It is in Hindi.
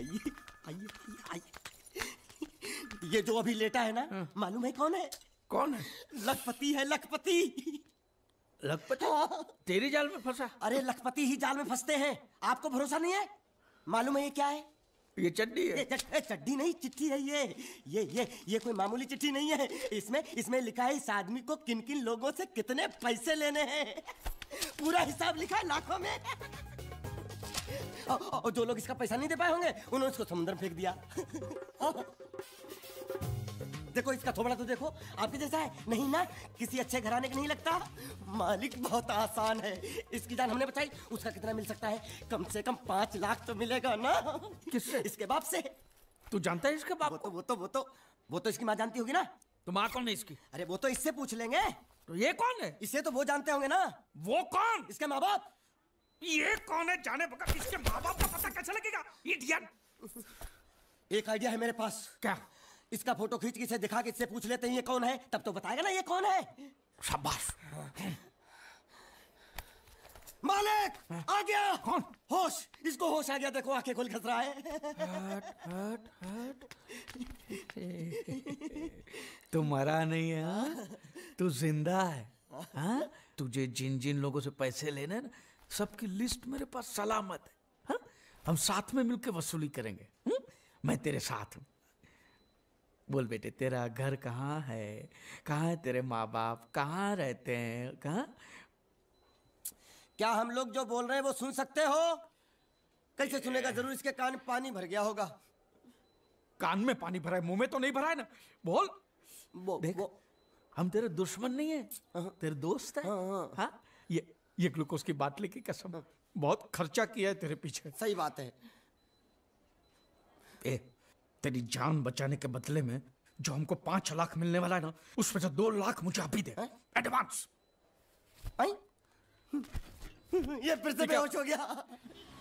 आइए आइए आइए ये जो अभी लेटा है ना हाँ। मालूम है कौन है कौन है लखपति है लखपति लखपति हाँ। तेरी जाल में फंसा अरे लखपति ही जाल में फंसते हैं आपको भरोसा नहीं है मालूम है ये क्या है ये चड्डी है चड्डी नहीं चिट्ठी है ये ये ये ये कोई मामूली चिट्ठी नहीं है इसमें इसमें लिखा है इस आदमी को किन किन लोगों से कितने पैसे लेने हैं पूरा हिसाब लिखा है लाखों में और जो लोग इसका पैसा नहीं दे पाए होंगे उन्होंने इसको समुद्र फेंक दिया हाँ। देखो इसका थोबड़ा तो देखो आपके जैसा है नहीं ना किसी अच्छे घराने का नहीं लगता मालिक बहुत आसान है इसकी जान हमने बचाई उसका कितना मिल सकता है कम से कम पांच लाख तो मिलेगा ना किससे इसके बाप से तू जानता है इसके बाप वो तो वो तो वो तो वो तो इसकी माँ जानती होगी ना तो माँ कौन है इसकी अरे वो तो इससे पूछ लेंगे तो ये कौन है इसे तो वो जानते होंगे ना वो कौन इसके माँ बाप ये कौन है जाने बगैर इसके माँ बाप का पता कैसे लगेगा इडियट एक आइडिया है मेरे पास क्या इसका फोटो खींच के इसे दिखा के इससे पूछ लेते हैं ये कौन है तब तो बताएगा ना ये कौन है शाबाश मालिक आ गया कौन होश इसको होश आ गया देखो आंखें खोल खस रहा है हट हट हट तू मरा नहीं है हाँ? तू जिंदा है हाँ तुझे जिन जिन लोगों से पैसे लेने ना सबकी लिस्ट मेरे पास सलामत है हा? हम साथ में मिलकर वसूली करेंगे हु? हाँ? मैं तेरे साथ हूं बोल बेटे तेरा घर कहाँ है कहाँ है तेरे माँ बाप कहाँ रहते हैं कहा क्या हम लोग जो बोल रहे हैं वो सुन सकते हो कैसे सुनेगा जरूर इसके कान पानी भर गया होगा कान में पानी भरा है मुंह में तो नहीं भरा है ना बोल वो, देख वो, हम तेरे दुश्मन नहीं है हाँ। तेरे दोस्त है हाँ, हाँ, हाँ? ये ये ग्लूकोज की बात लेके कसम हाँ। बहुत खर्चा किया है तेरे पीछे सही बात है ए, तेरी जान बचाने के बदले में जो हमको पांच लाख मिलने वाला है ना उसमें से दो लाख मुझे अभी दे एडवांस हाँ? ये फिर से बेहोश हो गया